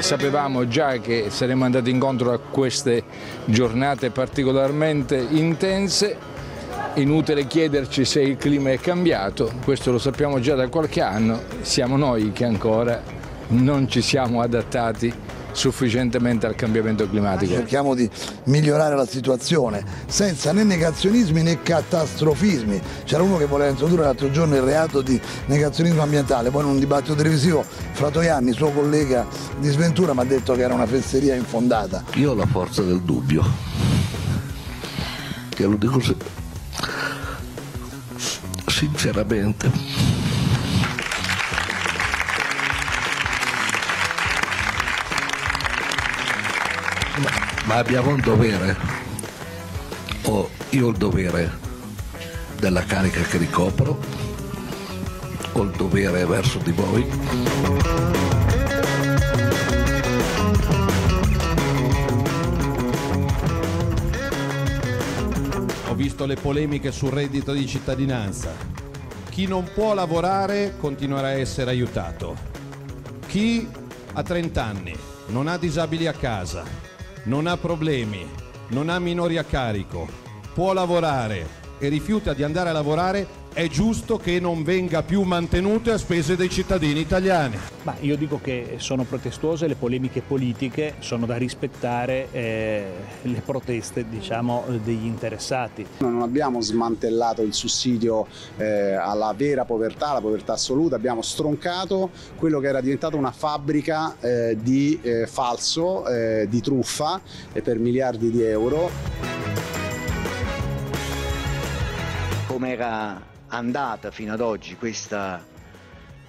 sapevamo già che saremmo andati incontro a queste giornate particolarmente intense, inutile chiederci se il clima è cambiato, questo lo sappiamo già da qualche anno, siamo noi che ancora non ci siamo adattati sufficientemente al cambiamento climatico. Cerchiamo di migliorare la situazione senza né negazionismi né catastrofismi. C'era uno che voleva introdurre l'altro giorno il reato di negazionismo ambientale, poi in un dibattito televisivo Fratoianni, suo collega di sventura, mi ha detto che era una fesseria infondata. Io ho la forza del dubbio, che lo dico se... sinceramente. ma abbiamo un dovere, ho io ho il dovere della carica che ricopro, ho il dovere verso di voi. Ho visto le polemiche sul reddito di cittadinanza. Chi non può lavorare continuerà a essere aiutato. Chi ha 30 anni non ha disabili a casa non ha problemi, non ha minori a carico, può lavorare e rifiuta di andare a lavorare è giusto che non venga più mantenuto a spese dei cittadini italiani. Ma io dico che sono protestuose le polemiche politiche, sono da rispettare eh, le proteste diciamo, degli interessati. non abbiamo smantellato il sussidio eh, alla vera povertà, alla povertà assoluta, abbiamo stroncato quello che era diventato una fabbrica eh, di eh, falso, eh, di truffa per miliardi di euro. Come era andata fino ad oggi questa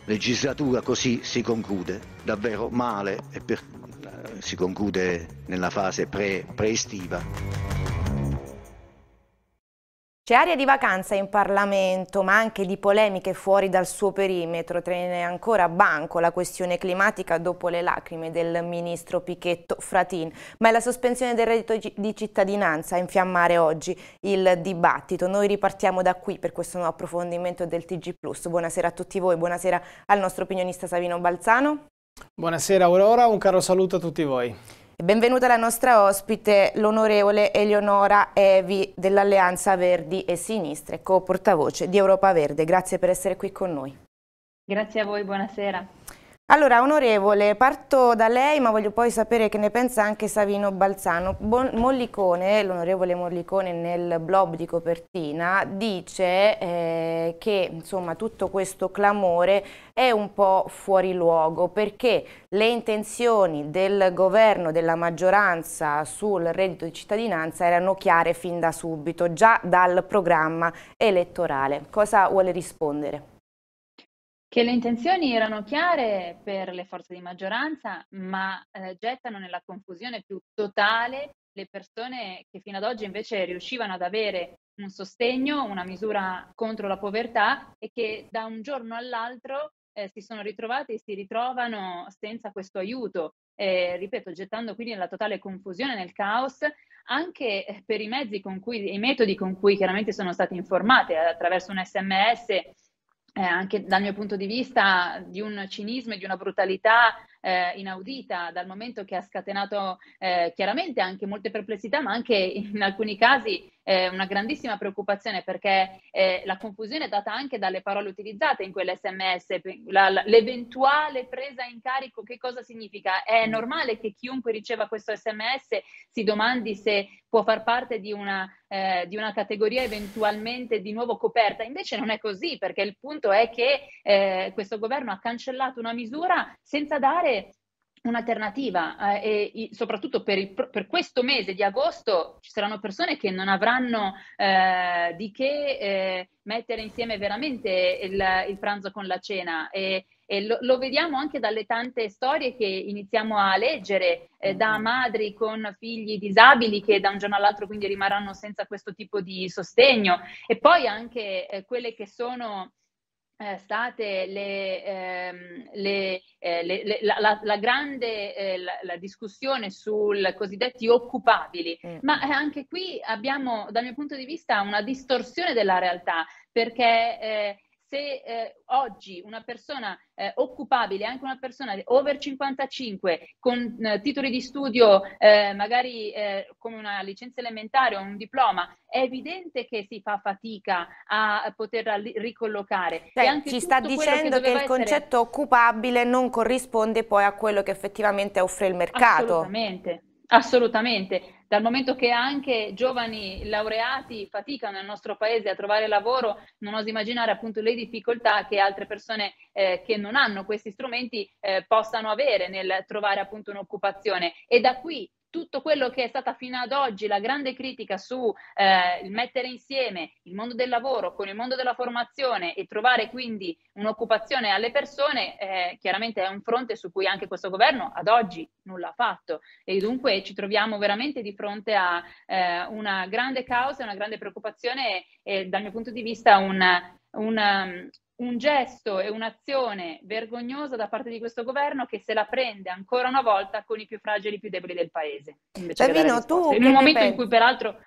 legislatura così si conclude davvero male e per, eh, si conclude nella fase pre, pre-estiva. C'è aria di vacanza in Parlamento, ma anche di polemiche fuori dal suo perimetro. Tiene ancora a banco la questione climatica dopo le lacrime del ministro Pichetto Fratin. Ma è la sospensione del reddito di cittadinanza a infiammare oggi il dibattito. Noi ripartiamo da qui per questo nuovo approfondimento del TG+. Buonasera a tutti voi, buonasera al nostro opinionista Savino Balzano. Buonasera Aurora, un caro saluto a tutti voi. Benvenuta la nostra ospite, l'onorevole Eleonora Evi dell'Alleanza Verdi e Sinistre, co-portavoce di Europa Verde. Grazie per essere qui con noi. Grazie a voi, buonasera. Allora, onorevole, parto da lei, ma voglio poi sapere che ne pensa anche Savino Balzano. Bon Mollicone, l'onorevole Mollicone nel blog di copertina, dice eh, che insomma, tutto questo clamore è un po' fuori luogo perché le intenzioni del governo, della maggioranza sul reddito di cittadinanza erano chiare fin da subito, già dal programma elettorale. Cosa vuole rispondere? che le intenzioni erano chiare per le forze di maggioranza, ma eh, gettano nella confusione più totale le persone che fino ad oggi invece riuscivano ad avere un sostegno, una misura contro la povertà e che da un giorno all'altro eh, si sono ritrovate e si ritrovano senza questo aiuto, eh, ripeto, gettando quindi nella totale confusione, nel caos, anche eh, per i mezzi con cui, i metodi con cui chiaramente sono state informate eh, attraverso un sms eh, anche dal mio punto di vista, di un cinismo e di una brutalità eh, inaudita dal momento che ha scatenato eh, chiaramente anche molte perplessità, ma anche in alcuni casi eh, una grandissima preoccupazione perché eh, la confusione è data anche dalle parole utilizzate in quell'SMS, la, l'eventuale presa in carico, che cosa significa? È mm. normale che chiunque riceva questo SMS si domandi se può far parte di una, eh, di una categoria eventualmente di nuovo coperta, invece non è così perché il punto è che eh, questo governo ha cancellato una misura senza dare trovare un'alternativa eh, e soprattutto per, il, per, questo mese di agosto ci saranno persone che non avranno eh, di che eh, mettere insieme veramente il, il, pranzo con la cena e, e lo, lo, vediamo anche dalle tante storie che iniziamo a leggere eh, da mm-hmm. madri con figli disabili che da un giorno all'altro quindi rimarranno senza questo tipo di sostegno e poi anche eh, quelle che sono eh, state le, ehm, le, eh, le, la, la, grande eh, la, la discussione sul cosiddetti occupabili, mm. ma eh, anche qui abbiamo dal mio punto di vista una distorsione della realtà perché eh, se eh, oggi una persona eh, occupabile, anche una persona over 55 con eh, titoli di studio eh, magari eh, come una licenza elementare o un diploma, è evidente che si fa fatica a poterla li- ricollocare. Cioè, ci sta dicendo che, che il essere... concetto occupabile non corrisponde poi a quello che effettivamente offre il mercato. Assolutamente. Assolutamente dal momento che anche giovani laureati faticano nel nostro paese a trovare lavoro, non oso immaginare appunto le difficoltà che altre persone eh, che non hanno questi strumenti eh, possano avere nel trovare appunto un'occupazione. E da qui tutto quello che è stata fino ad oggi la grande critica su eh, il mettere insieme il mondo del lavoro con il mondo della formazione e trovare quindi un'occupazione alle persone, eh, chiaramente è un fronte su cui anche questo governo ad oggi nulla ha fatto e dunque ci troviamo veramente di fronte a eh, una grande causa, una grande preoccupazione e dal mio punto di vista un, un, un gesto e un'azione vergognosa da parte di questo governo che se la prende ancora una volta con i più fragili e più deboli del paese. Davino, tu in un momento pensi? in cui peraltro,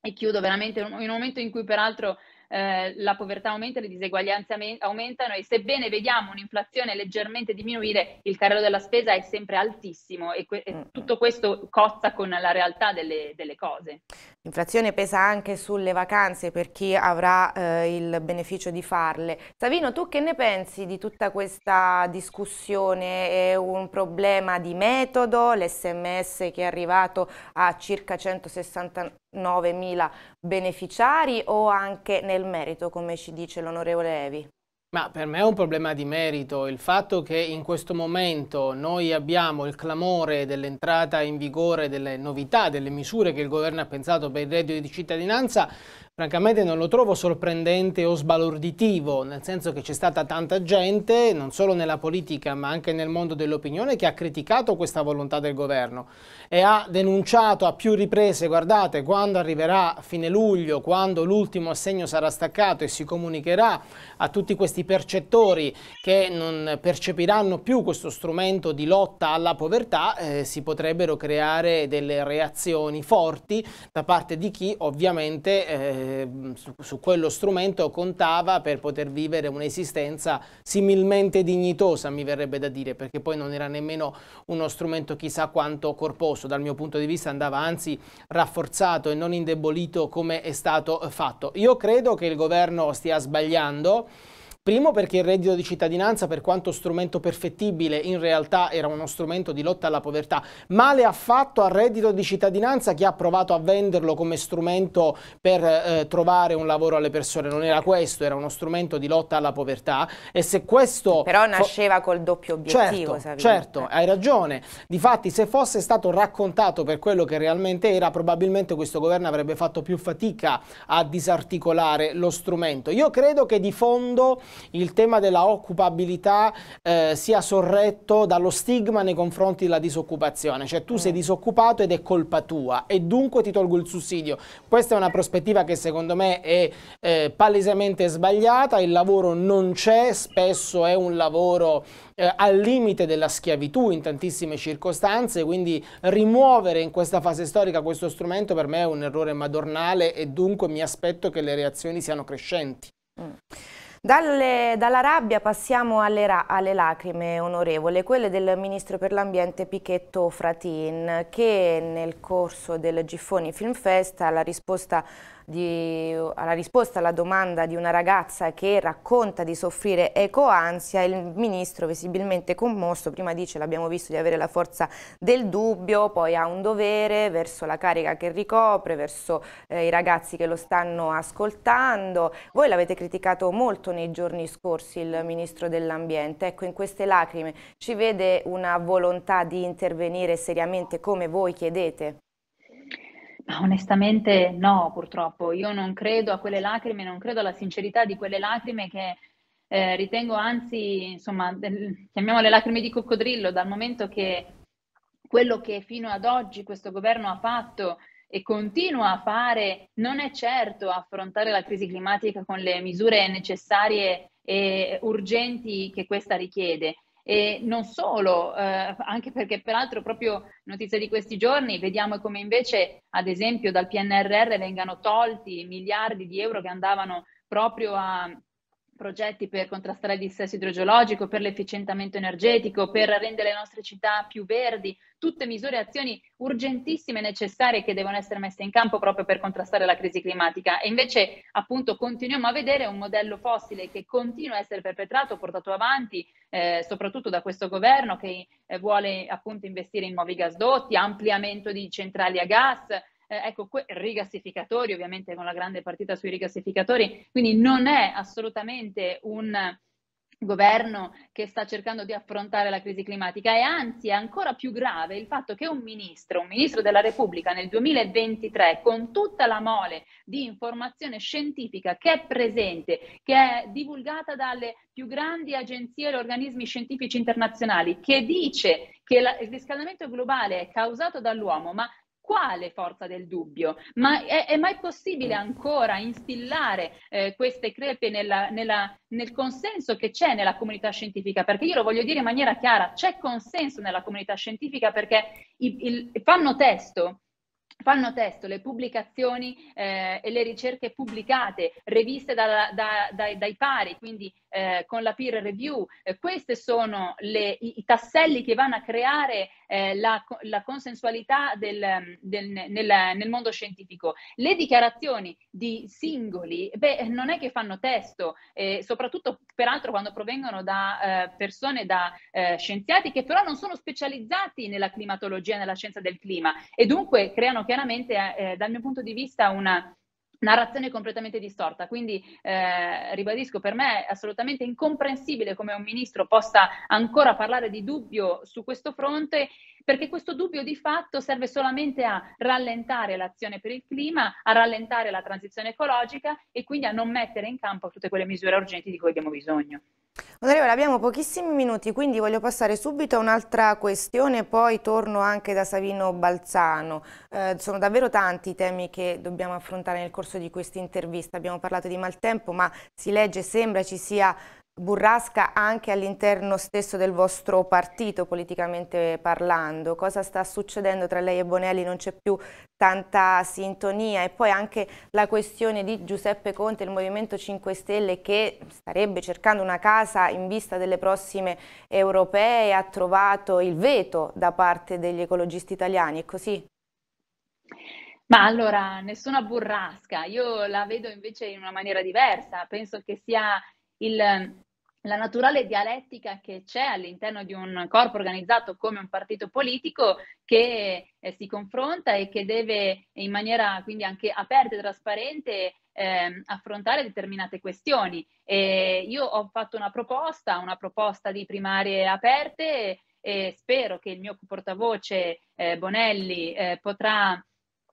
e chiudo veramente, in un momento in cui peraltro eh, la povertà aumenta, le diseguaglianze aumentano e sebbene vediamo un'inflazione leggermente diminuire, il carrello della spesa è sempre altissimo e, que- e tutto questo cozza con la realtà delle, delle cose. L'inflazione pesa anche sulle vacanze per chi avrà eh, il beneficio di farle. Savino, tu che ne pensi di tutta questa discussione? È un problema di metodo? L'SMS che è arrivato a circa 160 9.000 beneficiari o anche nel merito, come ci dice l'onorevole Evi? Ma per me è un problema di merito il fatto che in questo momento noi abbiamo il clamore dell'entrata in vigore delle novità, delle misure che il governo ha pensato per il reddito di cittadinanza, Francamente non lo trovo sorprendente o sbalorditivo, nel senso che c'è stata tanta gente, non solo nella politica ma anche nel mondo dell'opinione, che ha criticato questa volontà del governo e ha denunciato a più riprese, guardate, quando arriverà fine luglio, quando l'ultimo assegno sarà staccato e si comunicherà a tutti questi percettori che non percepiranno più questo strumento di lotta alla povertà, eh, si potrebbero creare delle reazioni forti da parte di chi ovviamente... Eh, Ehm, su, su, quello strumento contava per poter vivere un'esistenza similmente dignitosa, mi verrebbe da dire, perché poi non era nemmeno uno strumento chissà quanto corposo, dal mio punto di vista andava anzi rafforzato e non indebolito come è stato fatto. Io credo che il governo stia sbagliando. Primo perché il reddito di cittadinanza, per quanto strumento perfettibile, in realtà era uno strumento di lotta alla povertà. Male ha fatto al reddito di cittadinanza chi ha provato a venderlo come strumento per eh, trovare un lavoro alle persone. Non era questo, era uno strumento di lotta alla povertà. E se questo... Però nasceva col doppio obiettivo, certo, Certo, eh. hai ragione. Difatti, se fosse stato raccontato per quello che realmente era, probabilmente questo governo avrebbe fatto più fatica a disarticolare lo strumento. Io credo che di fondo il tema della occupabilità eh, sia sorretto dallo stigma nei confronti della disoccupazione, cioè tu sei mm. disoccupato ed è colpa tua e dunque ti tolgo il sussidio. Questa è una prospettiva che secondo me è eh, palesemente sbagliata, il lavoro non c'è, spesso è un lavoro eh, al limite della schiavitù in tantissime circostanze, quindi rimuovere in questa fase storica questo strumento per me è un errore madornale e dunque mi aspetto che le reazioni siano crescenti. Mm. Dalle, dalla rabbia passiamo alle, alle, lacrime, onorevole, quelle del Ministro per l'Ambiente Pichetto Fratin, che nel corso del Giffoni Film Fest alla risposta di, alla risposta alla domanda di una ragazza che racconta di soffrire ecoansia, il ministro visibilmente commosso prima dice l'abbiamo visto di avere la forza del dubbio, poi ha un dovere verso la carica che ricopre, verso eh, i ragazzi che lo stanno ascoltando. Voi l'avete criticato molto nei giorni scorsi il ministro dell'ambiente, ecco in queste lacrime ci vede una volontà di intervenire seriamente come voi chiedete? Onestamente no, purtroppo. Io non credo a quelle lacrime, non credo alla sincerità di quelle lacrime che eh, ritengo anzi, insomma, del, chiamiamole lacrime di coccodrillo, dal momento che quello che fino ad oggi questo governo ha fatto e continua a fare non è certo affrontare la crisi climatica con le misure necessarie e urgenti che questa richiede e non solo, eh, anche perché peraltro proprio notizia di questi giorni vediamo come invece, ad esempio, dal PNRR vengano tolti miliardi di euro che andavano proprio a progetti per contrastare il dissesto idrogeologico, per l'efficientamento energetico, per rendere le nostre città più verdi, tutte misure e azioni urgentissime e necessarie che devono essere messe in campo proprio per contrastare la crisi climatica. E invece appunto continuiamo a vedere un modello fossile che continua a essere perpetrato, portato avanti eh, soprattutto da questo governo che eh, vuole appunto investire in nuovi gasdotti, ampliamento di centrali a gas, eh, ecco, que- rigassificatori, ovviamente con la grande partita sui rigassificatori, quindi non è assolutamente un governo che sta cercando di affrontare la crisi climatica e anzi è ancora più grave il fatto che un ministro, un ministro della Repubblica nel 2023 con tutta la mole di informazione scientifica che è presente, che è divulgata dalle più grandi agenzie e organismi scientifici internazionali, che dice che la, il riscaldamento globale è causato dall'uomo, ma quale forza del dubbio? Ma è, è mai possibile ancora instillare eh, queste crepe nella, nella, nel consenso che c'è nella comunità scientifica? Perché io lo voglio dire in maniera chiara, c'è consenso nella comunità scientifica perché il, il, fanno testo fanno testo le pubblicazioni eh, e le ricerche pubblicate, riviste da, da, da, dai pari, quindi eh, con la peer review. Eh, questi sono le, i, i, tasselli che vanno a creare eh, la, la, consensualità del, del, nel, nel, mondo scientifico. Le dichiarazioni di singoli, beh, non è che fanno testo, eh, soprattutto peraltro quando provengono da eh, persone, da eh, scienziati che però non sono specializzati nella climatologia, nella scienza del clima e dunque creano chiaramente dal mio punto di vista una narrazione completamente distorta, quindi eh, ribadisco per me è assolutamente incomprensibile come un ministro possa ancora parlare di dubbio su questo fronte perché questo dubbio di fatto serve solamente a rallentare l'azione per il clima, a rallentare la transizione ecologica e quindi a non mettere in campo tutte quelle misure urgenti di cui abbiamo bisogno. Onorevole, abbiamo pochissimi minuti, quindi voglio passare subito a un'altra questione, poi torno anche da Savino Balzano. Eh, sono davvero tanti i temi che dobbiamo affrontare nel corso di questa intervista. Abbiamo parlato di maltempo, ma si legge, sembra ci sia burrasca anche all'interno stesso del vostro partito politicamente parlando, cosa sta succedendo tra lei e Bonelli, non c'è più tanta sintonia e poi anche la questione di Giuseppe Conte, il Movimento 5 Stelle che starebbe cercando una casa in vista delle prossime europee, ha trovato il veto da parte degli ecologisti italiani, è così? Ma allora, nessuna burrasca, io la vedo invece in una maniera diversa, penso che sia il la naturale dialettica che c'è all'interno di un corpo organizzato come un partito politico che eh, si confronta e che deve in maniera quindi anche aperta e trasparente eh, affrontare determinate questioni. E io ho fatto una proposta, una proposta di primarie aperte e spero che il mio portavoce eh, Bonelli eh, potrà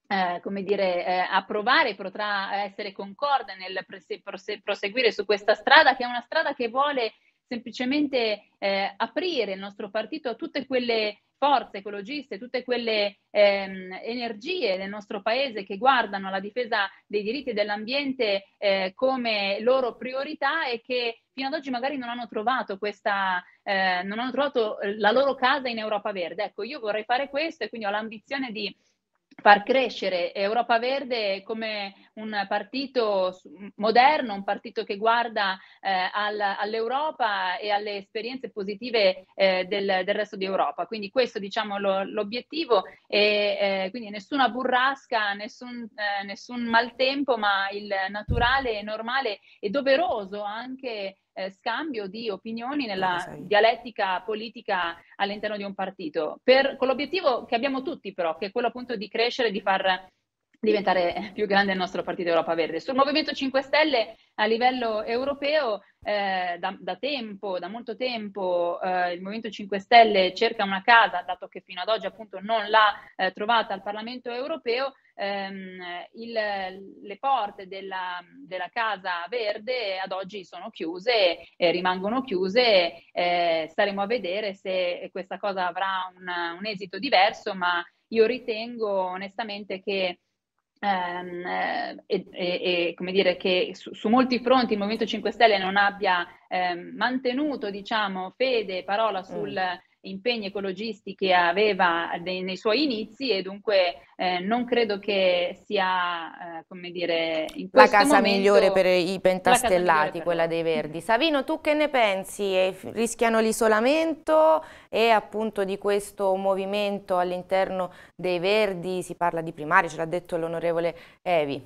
eh, come dire, eh, approvare, potrà essere concorda nel prese- prose- proseguire su questa strada, che è una strada che vuole semplicemente eh, aprire il nostro partito a tutte quelle forze ecologiste, tutte quelle ehm, energie del nostro paese che guardano la difesa dei diritti dell'ambiente eh, come loro priorità e che fino ad oggi magari non hanno trovato questa, eh, non hanno trovato la loro casa in Europa Verde. Ecco, io vorrei fare questo e quindi ho l'ambizione di far crescere Europa Verde come un partito moderno, un partito che guarda eh, al, all'Europa e alle esperienze positive eh, del, del, resto di Europa. Quindi questo diciamo lo, l'obiettivo e eh, quindi nessuna burrasca, nessun, eh, nessun maltempo, ma il naturale, normale e doveroso anche eh, scambio di opinioni ecco, nella dialettica politica all'interno di un partito, per, con l'obiettivo che abbiamo tutti però, che è quello appunto di crescere, e di far diventare più grande il nostro partito Europa Verde. Sul Movimento 5 Stelle a livello europeo eh, da, da, tempo, da molto tempo, eh, il Movimento 5 Stelle cerca una casa, dato che fino ad oggi appunto non l'ha eh, trovata al Parlamento europeo, ehm, il, le porte della, della, Casa Verde ad oggi sono chiuse e rimangono chiuse. Eh, staremo a vedere se questa cosa avrà un, un esito diverso, ma io ritengo onestamente che Ehm, eh, e, e, e, come dire che su, su, molti fronti il Movimento 5 Stelle non abbia eh, mantenuto diciamo, fede e parola mm. sul, mm impegni ecologisti che aveva dei, nei suoi inizi e dunque eh, non credo che sia, eh, come dire, in la casa momento, migliore per i pentastellati, quella dei Verdi. Savino, tu che ne pensi? rischiano l'isolamento e appunto di questo movimento all'interno dei Verdi? Si parla di primari, ce l'ha detto l'onorevole Evi.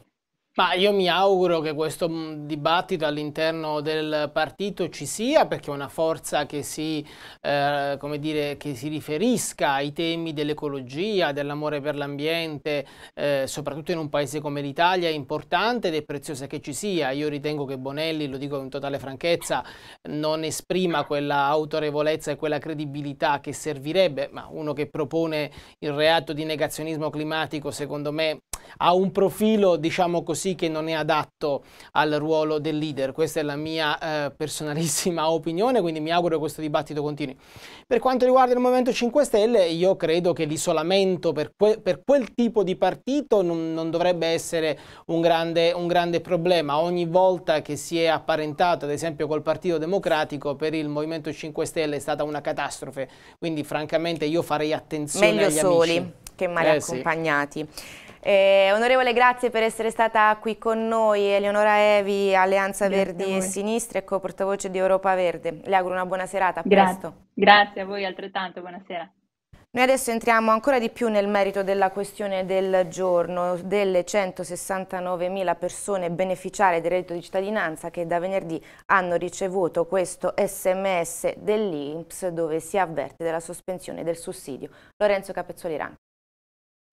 Ma io mi auguro che questo mm, dibattito all'interno del partito ci sia perché è una forza che si, eh, dire, che si riferisca ai temi dell'ecologia, dell'amore per l'ambiente, eh, soprattutto in un paese come l'Italia è importante ed è preziosa che ci sia. Io ritengo che Bonelli, lo dico in totale franchezza, non esprima quella autorevolezza e quella credibilità che servirebbe, ma uno che propone il reato di negazionismo climatico secondo me ha un profilo, diciamo così, sì che non è adatto al ruolo del leader. Questa è la mia eh, personalissima opinione, quindi mi auguro che questo dibattito continui. Per quanto riguarda il Movimento 5 Stelle, io credo che l'isolamento per, que per quel tipo di partito non, non dovrebbe essere un grande, un grande problema. Ogni volta che si è apparentato, ad esempio, col Partito Democratico, per il Movimento 5 Stelle è stata una catastrofe. Quindi, francamente, io farei attenzione Meglio agli soli. amici che male eh, accompagnati. Sì. Eh, onorevole, grazie per essere stata qui con noi. Eleonora Evi, Alleanza grazie Verdi e Sinistra e co-portavoce di Europa Verde. Le auguro una buona serata, a grazie. presto. Grazie a voi altrettanto, buonasera. Noi adesso entriamo ancora di più nel merito della questione del giorno, delle 169.000 persone beneficiarie del reddito di cittadinanza che da venerdì hanno ricevuto questo sms dell'Inps dove si avverte della sospensione del sussidio. Lorenzo Capezzoli Ranco.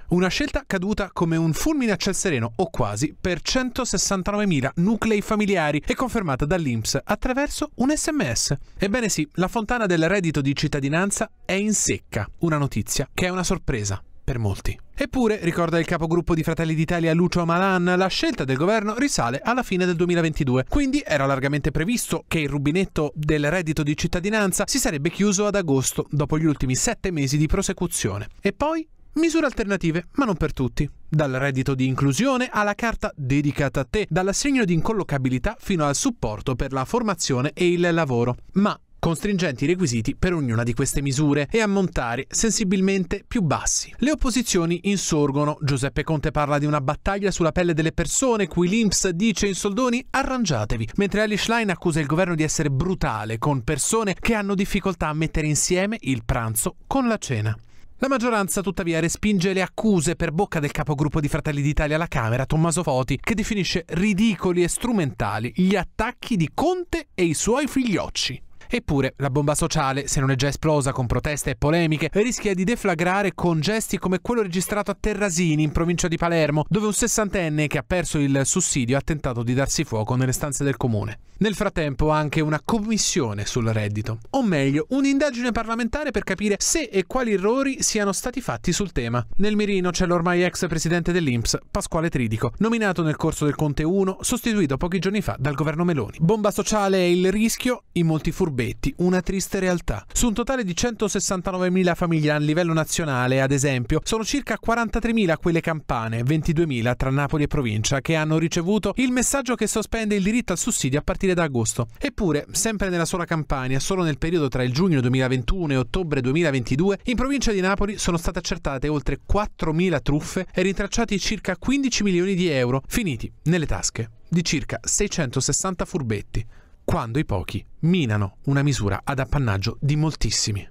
Una scelta caduta come un fulmine a ciel sereno, o quasi, per 169.000 nuclei familiari e confermata dall'Inps attraverso un sms. Ebbene sì, la fontana del reddito di cittadinanza è in secca, una notizia che è una sorpresa per molti. Eppure, ricorda il capogruppo di Fratelli d'Italia Lucio Amalan, la scelta del governo risale alla fine del 2022, quindi era largamente previsto che il rubinetto del reddito di cittadinanza si sarebbe chiuso ad agosto, dopo gli ultimi sette mesi di prosecuzione. E poi Misure alternative, ma non per tutti. Dal reddito di inclusione alla carta dedicata a te, dall'assegno di incollocabilità fino al supporto per la formazione e il lavoro. Ma con stringenti requisiti per ognuna di queste misure e ammontari sensibilmente più bassi. Le opposizioni insorgono, Giuseppe Conte parla di una battaglia sulla pelle delle persone, cui l'Inps dice in soldoni arrangiatevi, mentre Alice Schlein accusa il governo di essere brutale con persone che hanno difficoltà a mettere insieme il pranzo con la cena. La maggioranza tuttavia respinge le accuse per bocca del capogruppo di Fratelli d'Italia alla Camera, Tommaso Foti, che definisce ridicoli e strumentali gli attacchi di Conte e i suoi figliocci. Eppure la bomba sociale, se non è già esplosa con proteste e polemiche, rischia di deflagrare con gesti come quello registrato a Terrasini, in provincia di Palermo, dove un sessantenne che ha perso il sussidio ha tentato di darsi fuoco nelle stanze del comune. Nel frattempo anche una commissione sul reddito, o meglio un'indagine parlamentare per capire se e quali errori siano stati fatti sul tema. Nel mirino c'è l'ormai ex presidente dell'Inps, Pasquale Tridico, nominato nel corso del Conte 1, sostituito pochi giorni fa dal governo Meloni. Bomba sociale è il rischio, in molti furbi furbetti, una triste realtà. Su un totale di 169.000 famiglie a livello nazionale, ad esempio, sono circa 43.000 quelle campane, 22.000 tra Napoli e provincia, che hanno ricevuto il messaggio che sospende il diritto al sussidio a partire da agosto. Eppure, sempre nella sola campagna, solo nel periodo tra il giugno 2021 e ottobre 2022, in provincia di Napoli sono state accertate oltre 4.000 truffe e rintracciati circa 15 milioni di euro finiti nelle tasche di circa 660 furbetti quando i pochi minano una misura ad appannaggio di moltissimi.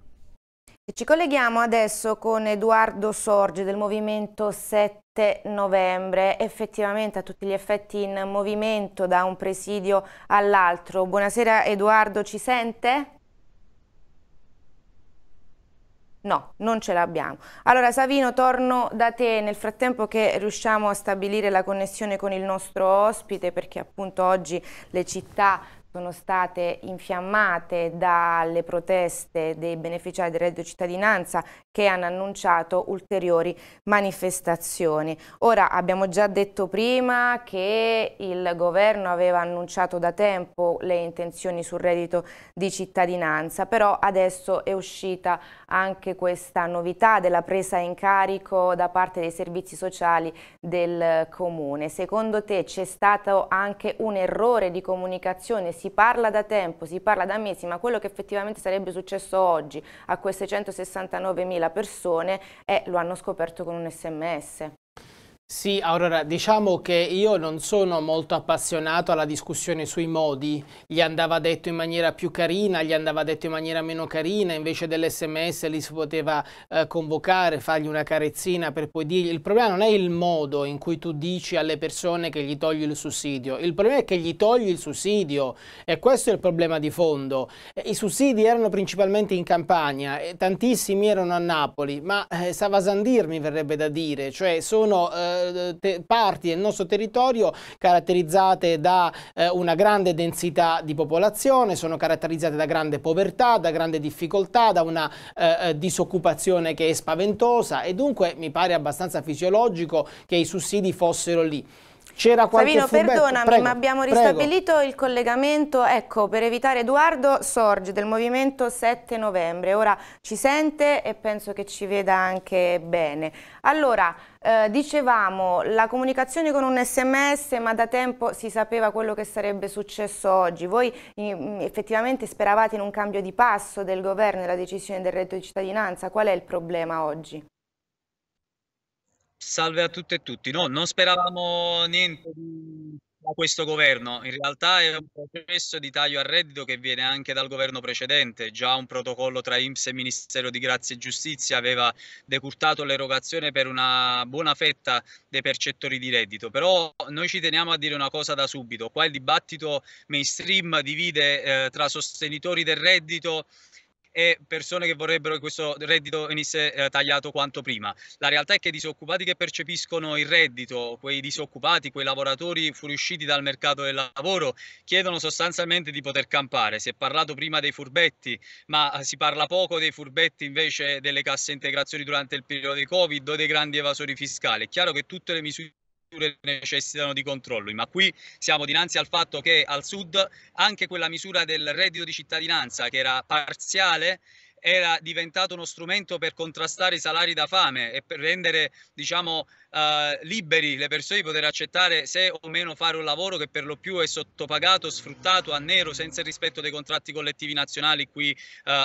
Ci colleghiamo adesso con Edoardo Sorge del Movimento 7 Novembre, effettivamente a tutti gli effetti in movimento da un presidio all'altro. Buonasera Edoardo, ci sente? No, non ce l'abbiamo. Allora Savino, torno da te nel frattempo che riusciamo a stabilire la connessione con il nostro ospite perché appunto oggi le città sono state infiammate dalle proteste dei beneficiari del reddito cittadinanza che hanno annunciato ulteriori manifestazioni. Ora abbiamo già detto prima che il governo aveva annunciato da tempo le intenzioni sul reddito di cittadinanza, però adesso è uscita anche questa novità della presa in carico da parte dei servizi sociali del comune. Secondo te c'è stato anche un errore di comunicazione? Si si parla da tempo, si parla da mesi, ma quello che effettivamente sarebbe successo oggi a queste 169.000 persone eh, lo hanno scoperto con un sms. Sì, allora diciamo che io non sono molto appassionato alla discussione sui modi, gli andava detto in maniera più carina, gli andava detto in maniera meno carina, invece dell'SMS li si poteva eh, convocare, fargli una carezzina per poi dirgli, il problema non è il modo in cui tu dici alle persone che gli togli il sussidio, il problema è che gli togli il sussidio e questo è il problema di fondo. I sussidi erano principalmente in campagna, e tantissimi erano a Napoli, ma eh, Savasandir mi verrebbe da dire, cioè sono... Eh, eh, parti del nostro territorio caratterizzate da eh, una grande densità di popolazione, sono caratterizzate da grande povertà, da grande difficoltà, da una eh, eh disoccupazione che è spaventosa e dunque mi pare abbastanza fisiologico che i sussidi fossero lì. C'era qualche Savino, furbetto. perdonami, prego, ma abbiamo ristabilito prego. il collegamento, ecco, per evitare Edoardo Sorge del Movimento 7 Novembre. Ora ci sente e penso che ci veda anche bene. Allora, eh, dicevamo, la comunicazione con un sms, ma da tempo si sapeva quello che sarebbe successo oggi. Voi eh, effettivamente speravate in un cambio di passo del governo e la decisione del reddito di cittadinanza. Qual è il problema oggi? Salve a tutte e tutti. No, non speravamo niente da questo governo. In realtà è un processo di taglio al reddito che viene anche dal governo precedente. Già un protocollo tra IMS e Ministero di Grazia e Giustizia aveva decurtato l'erogazione per una buona fetta dei percettori di reddito. Però noi ci teniamo a dire una cosa da subito. Qua il dibattito mainstream divide eh, tra sostenitori del reddito e persone che vorrebbero che questo reddito venisse eh, tagliato quanto prima. La realtà è che i disoccupati che percepiscono il reddito, quei disoccupati, quei lavoratori fuoriusciti dal mercato del lavoro, chiedono sostanzialmente di poter campare. Si è parlato prima dei furbetti, ma eh, si parla poco dei furbetti invece delle casse integrazioni durante il periodo di Covid o dei grandi evasori fiscali. È chiaro che tutte le misure strutture necessitano di controlli, ma qui siamo dinanzi al fatto che al sud anche quella misura del reddito di cittadinanza che era parziale era diventato uno strumento per contrastare i salari da fame e per rendere diciamo, eh, liberi le persone di poter accettare se o meno fare un lavoro che per lo più è sottopagato, sfruttato a nero senza il rispetto dei contratti collettivi nazionali qui eh,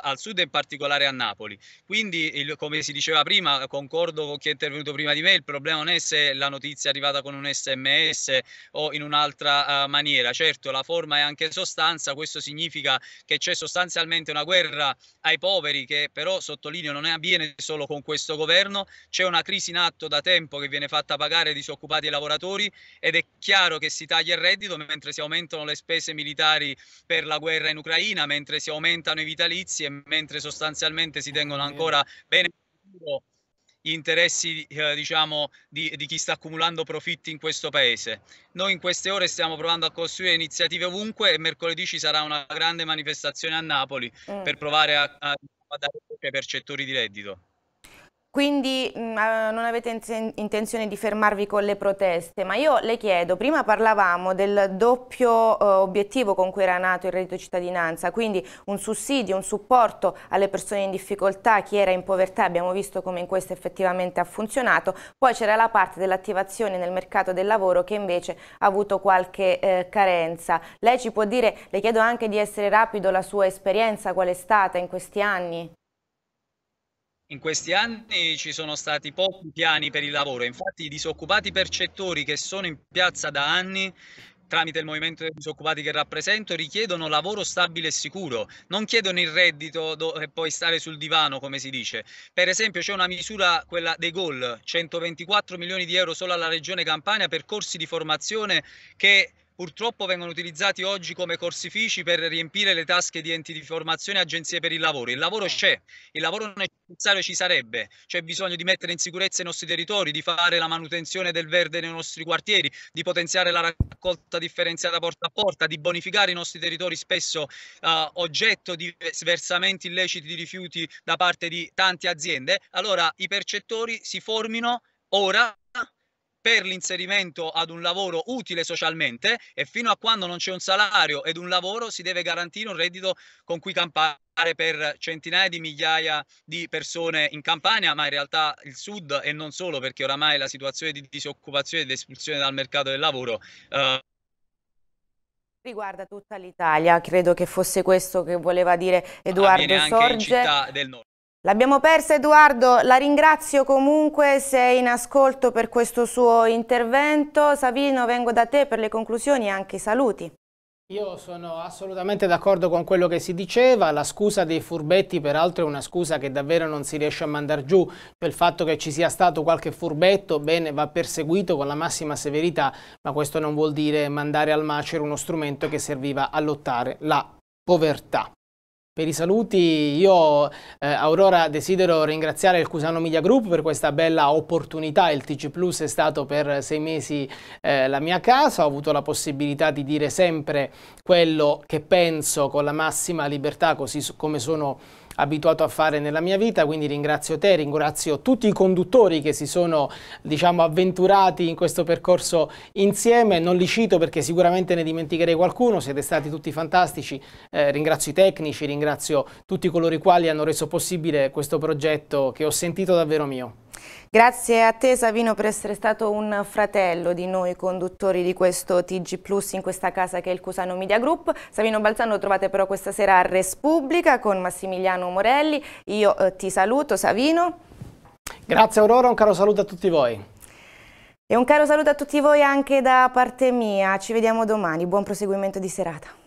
al sud e in particolare a Napoli. Quindi, il, come si diceva prima, concordo con chi è intervenuto prima di me, il problema non è se la notizia è arrivata con un sms o in un'altra eh, maniera. Certo, la forma è anche sostanza, questo significa che c'è sostanzialmente una guerra ai poveri che però, sottolineo, non avviene solo con questo governo, c'è una crisi in atto da tempo che viene viene fatta pagare ai disoccupati e lavoratori ed è chiaro che si taglia il reddito mentre si aumentano le spese militari per la guerra in Ucraina, mentre si aumentano i vitalizi e mentre sostanzialmente si tengono ancora bene gli interessi eh, diciamo, di, di, chi sta accumulando profitti in questo paese. Noi in queste ore stiamo provando a costruire iniziative ovunque e mercoledì ci sarà una grande manifestazione a Napoli mm. per provare a, a, a dare voce ai percettori di reddito. Quindi mh, mm, non avete intenzione di fermarvi con le proteste, ma io le chiedo, prima parlavamo del doppio eh, obiettivo con cui era nato il reddito cittadinanza, quindi un sussidio, un supporto alle persone in difficoltà, chi era in povertà, abbiamo visto come in questo effettivamente ha funzionato, poi c'era la parte dell'attivazione nel mercato del lavoro che invece ha avuto qualche eh, carenza. Lei ci può dire, le chiedo anche di essere rapido la sua esperienza, qual è stata in questi anni? In questi anni ci sono stati pochi piani per il lavoro, infatti i disoccupati percettori che sono in piazza da anni tramite il movimento dei disoccupati che rappresento, richiedono lavoro stabile e sicuro, non chiedono il reddito do- e poi stare sul divano, come si dice. Per esempio c'è una misura, quella dei GOL, 124 milioni di euro solo alla Regione Campania per corsi di formazione che purtroppo vengono utilizzati oggi come corsifici per riempire le tasche di enti di formazione e agenzie per il lavoro. Il lavoro eh. c'è, il lavoro necessario ci sarebbe, c'è bisogno di mettere in sicurezza i nostri territori, di fare la manutenzione del verde nei nostri quartieri, di potenziare la raccolta differenziata porta a porta, di bonificare i nostri territori spesso uh, oggetto di sversamenti illeciti di rifiuti da parte di tante aziende. Allora i percettori si formino ora per l'inserimento ad un lavoro utile socialmente e fino a quando non c'è un salario ed un lavoro si deve garantire un reddito con cui campare per centinaia di migliaia di persone in Campania, ma in realtà il sud e non solo perché oramai la situazione di disoccupazione ed espulsione dal mercato del lavoro eh, Riguarda tutta l'Italia, credo che fosse questo che voleva dire Edoardo Sorge. L'abbiamo persa Edoardo, la ringrazio comunque, se è in ascolto per questo suo intervento. Savino, vengo da te per le conclusioni e anche i saluti. Io sono assolutamente d'accordo con quello che si diceva, la scusa dei furbetti peraltro è una scusa che davvero non si riesce a mandare giù, per cioè, il fatto che ci sia stato qualche furbetto bene va perseguito con la massima severità, ma questo non vuol dire mandare al macero uno strumento che serviva a lottare la povertà per i saluti. Io, eh, Aurora, desidero ringraziare il Cusano Media Group per questa bella opportunità. Il TG Plus è stato per sei mesi eh, la mia casa. Ho avuto la possibilità di dire sempre quello che penso con la massima libertà, così come sono abituato a fare nella mia vita, quindi ringrazio te, ringrazio tutti i conduttori che si sono diciamo, avventurati in questo percorso insieme, non li cito perché sicuramente ne dimenticherei qualcuno, siete stati tutti fantastici, eh, ringrazio i tecnici, ringrazio tutti coloro i quali hanno reso possibile questo progetto che ho sentito davvero mio. Grazie a te Savino per essere stato un fratello di noi conduttori di questo TG Plus in questa casa che è il Cusano Media Group. Savino Balzano lo trovate però questa sera a Respubblica con Massimiliano Morelli. Io eh, ti saluto Savino. Grazie Aurora, un caro saluto a tutti voi. E un caro saluto a tutti voi anche da parte mia. Ci vediamo domani. Buon proseguimento di serata.